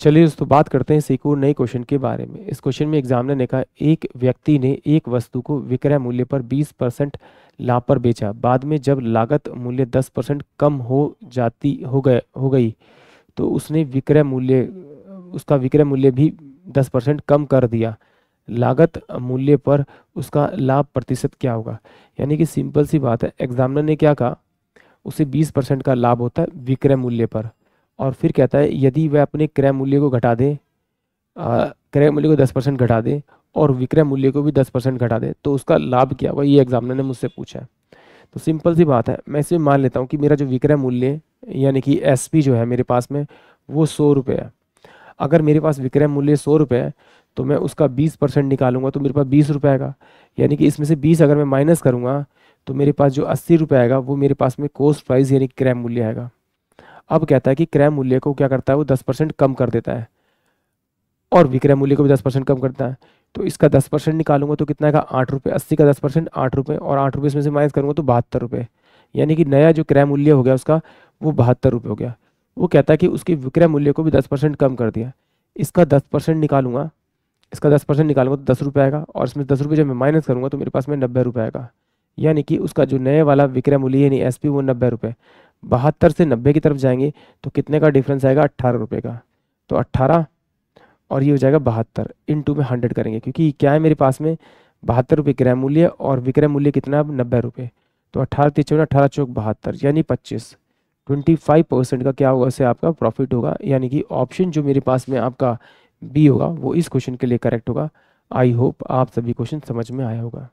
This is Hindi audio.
चलिए दोस्तों बात करते हैं एक नए क्वेश्चन के बारे में इस क्वेश्चन में एग्जामिनर ने कहा एक व्यक्ति ने एक वस्तु को विक्रय मूल्य पर 20 परसेंट लाभ पर बेचा बाद में जब लागत मूल्य 10 परसेंट कम हो जाती हो गए हो गई तो उसने विक्रय मूल्य उसका विक्रय मूल्य भी 10 परसेंट कम कर दिया लागत मूल्य पर उसका लाभ प्रतिशत क्या होगा यानी कि सिंपल सी बात है एग्जामिनर ने क्या कहा उसे 20 परसेंट का लाभ होता है विक्रय मूल्य पर और फिर कहता है यदि वह अपने क्रय मूल्य को घटा दे क्रय मूल्य को दस परसेंट घटा दे और विक्रय मूल्य को भी दस परसेंट घटा दे तो उसका लाभ क्या होगा ये एग्जामिनर ने मुझसे पूछा है तो सिंपल सी बात है मैं इसमें मान लेता हूँ कि मेरा जो विक्रय मूल्य यानी कि एस जो है मेरे पास में वो सौ रुपये है अगर मेरे पास विक्रय मूल्य सौ रुपये है तो मैं उसका बीस परसेंट निकालूंगा तो मेरे पास बीस रुपये आएगा यानी कि इसमें से बीस अगर मैं माइनस करूँगा तो मेरे पास जो अस्सी रुपये आएगा वो मेरे पास में कोस्ट प्राइस यानी क्रय मूल्य आएगा अब कहता है कि क्रय मूल्य को क्या करता है वो दस परसेंट कम कर देता है और विक्रय मूल्य को भी दस परसेंट कम करता है तो इसका दस परसेंट निकालूंगा तो कितना का आठ रुपये अस्सी का दस परसेंट आठ रुपये और आठ रुपये इसमें से माइनस करूंगा तो बहत्तर रुपये यानी कि नया जो क्रय मूल्य हो गया उसका वो बहत्तर रुपये हो गया वो कहता है कि उसके विक्रय मूल्य को भी दस परसेंट कम कर दिया इसका दस परसेंट निकालूंगा इसका दस परसेंट निकालूंगा तो दस रुपये आएगा और इसमें दस रुपये जब मैं माइनस करूँगा तो मेरे पास में नब्बे रुपये आएगा यानी कि उसका जो नए वाला विक्रय मूल्य यानी एस पी वो नब्बे रुपये बहत्तर से नब्बे की तरफ जाएंगे तो कितने का डिफरेंस आएगा अट्ठारह रुपये का तो अट्ठारह और ये हो जाएगा बहत्तर इन टू में हंड्रेड करेंगे क्योंकि क्या है मेरे पास में बहत्तर रुपये क्रय मूल्य और विक्रय मूल्य कितना है नब्बे रुपये तो अट्ठारह तिरचौन अट्ठारह चौक बहत्तर यानी पच्चीस ट्वेंटी फाइव परसेंट का क्या होगा उससे आपका प्रॉफिट होगा यानी कि ऑप्शन जो मेरे पास में आपका बी होगा वो इस क्वेश्चन के लिए करेक्ट होगा आई होप आप सभी क्वेश्चन समझ में आया होगा